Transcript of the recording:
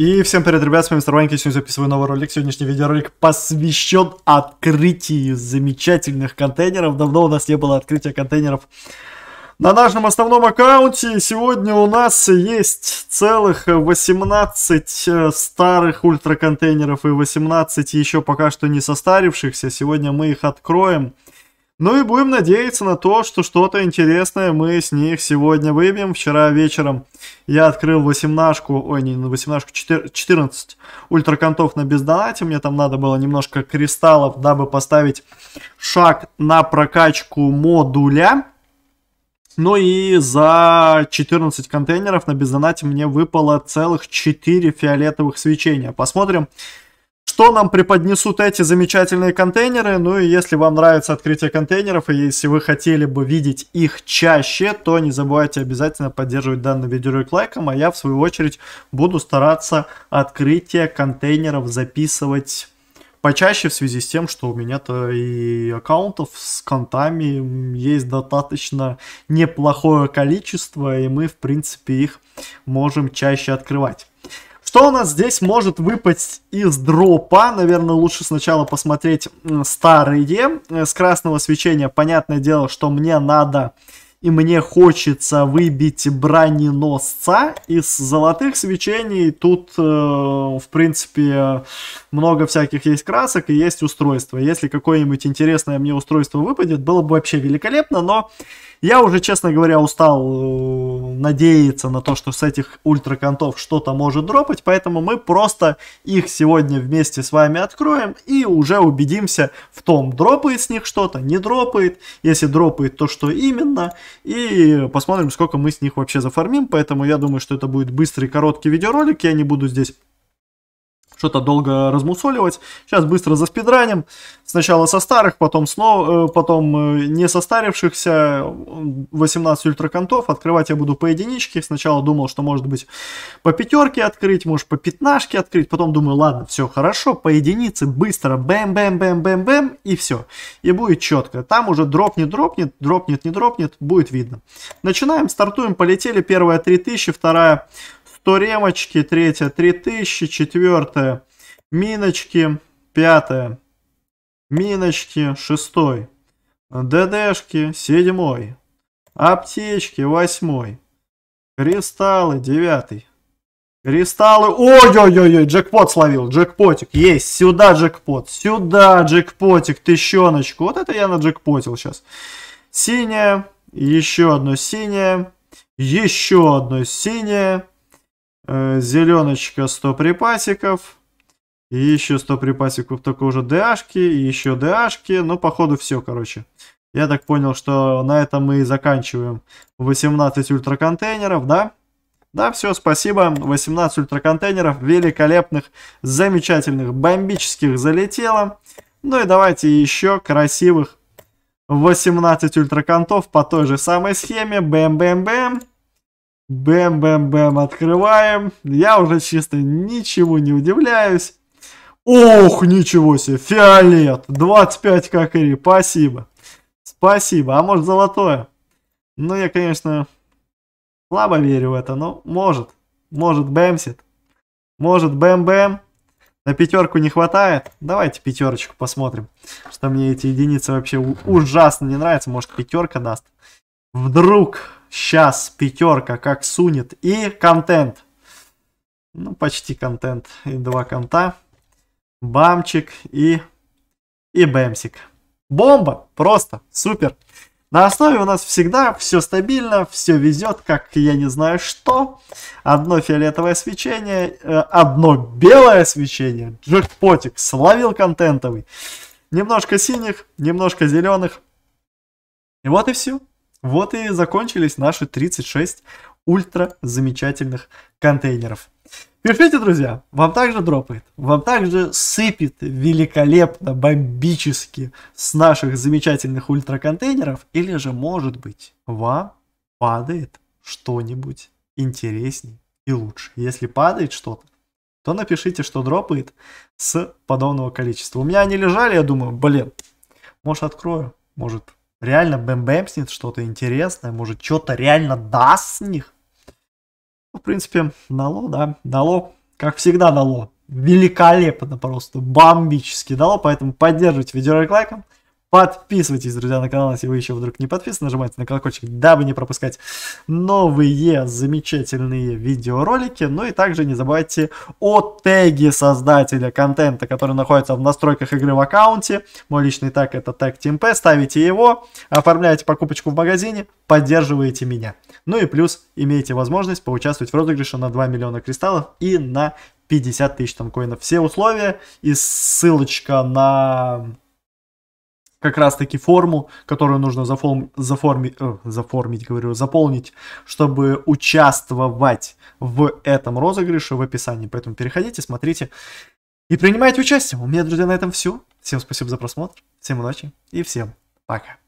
И всем привет, ребят, с вами Мистер сегодня записываю новый ролик. Сегодняшний видеоролик посвящен открытию замечательных контейнеров. Давно у нас не было открытия контейнеров на нашем основном аккаунте. Сегодня у нас есть целых 18 э, старых ультраконтейнеров и 18 еще пока что не состарившихся. Сегодня мы их откроем. Ну и будем надеяться на то, что что-то интересное мы с них сегодня выбьем. Вчера вечером я открыл 18 ой, не на 18 14 ультракантов на бездонате. Мне там надо было немножко кристаллов, дабы поставить шаг на прокачку модуля. Ну и за 14 контейнеров на бездонате мне выпало целых 4 фиолетовых свечения. Посмотрим, что нам преподнесут эти замечательные контейнеры. Ну и если вам нравится открытие контейнеров, и если вы хотели бы видеть их чаще, то не забывайте обязательно поддерживать данный видеоролик лайком, а я в свою очередь буду стараться открытие контейнеров записывать почаще в связи с тем, что у меня-то и аккаунтов с контами есть достаточно неплохое количество, и мы, в принципе, их можем чаще открывать. Что у нас здесь может выпасть из дропа? Наверное, лучше сначала посмотреть старые. Э, с красного свечения, понятное дело, что мне надо и мне хочется выбить броненосца. Из золотых свечений тут, э, в принципе, много всяких есть красок и есть устройства. Если какое-нибудь интересное мне устройство выпадет, было бы вообще великолепно, но я уже, честно говоря, устал э, надеется на то, что с этих ультраконтов что-то может дропать, поэтому мы просто их сегодня вместе с вами откроем и уже убедимся в том, дропает с них что-то, не дропает, если дропает, то что именно, и посмотрим, сколько мы с них вообще зафармим, поэтому я думаю, что это будет быстрый короткий видеоролик, я не буду здесь что-то долго размусоливать. Сейчас быстро заспидраним. Сначала со старых, потом, снова, э, потом э, не состарившихся. 18 ультраконтов. Открывать я буду по единичке. Сначала думал, что может быть по пятерке открыть, может по пятнашке открыть. Потом думаю, ладно, все хорошо, по единице, быстро, бэм-бэм-бэм-бэм-бэм, и все. И будет четко. Там уже дропнет-дропнет, дропнет-не дропнет, будет видно. Начинаем, стартуем, полетели. Первая 3000, вторая туремочки ремочки, третья 3000, четвертая миночки, пятая миночки, шестой ДДшки, седьмой аптечки, восьмой кристаллы, девятый Кристаллы. Ой-ой-ой, джекпот словил. Джекпотик. Есть. Сюда джекпот. Сюда джекпотик. Тыщеночку. Вот это я на джекпотил сейчас. Синяя. Еще одно синяя Еще одно синяя Э, Зеленочка 100 припасиков. И еще 100 припасиков такой уже ДАшки, и еще ДАшки. Ну, походу, все, короче. Я так понял, что на этом мы и заканчиваем. 18 ультраконтейнеров, да? Да, все, спасибо. 18 ультраконтейнеров великолепных, замечательных, бомбических залетело. Ну и давайте еще красивых 18 ультраконтов по той же самой схеме. Бэм-бэм-бэм. Бэм-бэм-бэм, открываем. Я уже чисто ничего не удивляюсь. Ох, ничего себе, фиолет, 25 кокри, спасибо. Спасибо, а может золотое? Ну, я, конечно, слабо верю в это, но может. Может бэмсит. Может бэм-бэм. На пятерку не хватает. Давайте пятерочку посмотрим. Что мне эти единицы вообще ужасно не нравятся. Может пятерка даст. Вдруг Сейчас пятерка как сунет. И контент. Ну, почти контент. И два конта. Бамчик и... И бэмсик. Бомба! Просто супер! На основе у нас всегда все стабильно, все везет, как я не знаю что. Одно фиолетовое свечение, э, одно белое свечение. Джекпотик, словил контентовый. Немножко синих, немножко зеленых. И вот и все. Вот и закончились наши 36 ультра замечательных контейнеров. Пишите, друзья, вам также дропает, вам также сыпет великолепно, бомбически с наших замечательных ультраконтейнеров, или же, может быть, вам падает что-нибудь интереснее и лучше. Если падает что-то, то напишите, что дропает с подобного количества. У меня они лежали, я думаю, блин, может открою, может реально бэм-бэм бэмбэмснет что-то интересное, может, что-то реально даст с них. Ну, в принципе, дало, да, дало, как всегда дало. Великолепно просто, бомбически дало, поэтому поддерживайте видеоролик лайком. Подписывайтесь, друзья, на канал, если вы еще вдруг не подписаны. Нажимайте на колокольчик, дабы не пропускать новые замечательные видеоролики. Ну и также не забывайте о теге создателя контента, который находится в настройках игры в аккаунте. Мой личный тег это тег TeamP. Ставите его, оформляете покупочку в магазине, поддерживаете меня. Ну и плюс имеете возможность поучаствовать в розыгрыше на 2 миллиона кристаллов и на 50 тысяч там коинов. Все условия и ссылочка на как раз-таки форму, которую нужно заформ... заформи... э, заформить, говорю, заполнить, чтобы участвовать в этом розыгрыше в описании. Поэтому переходите, смотрите и принимайте участие. У меня, друзья, на этом все. Всем спасибо за просмотр, всем удачи и всем пока.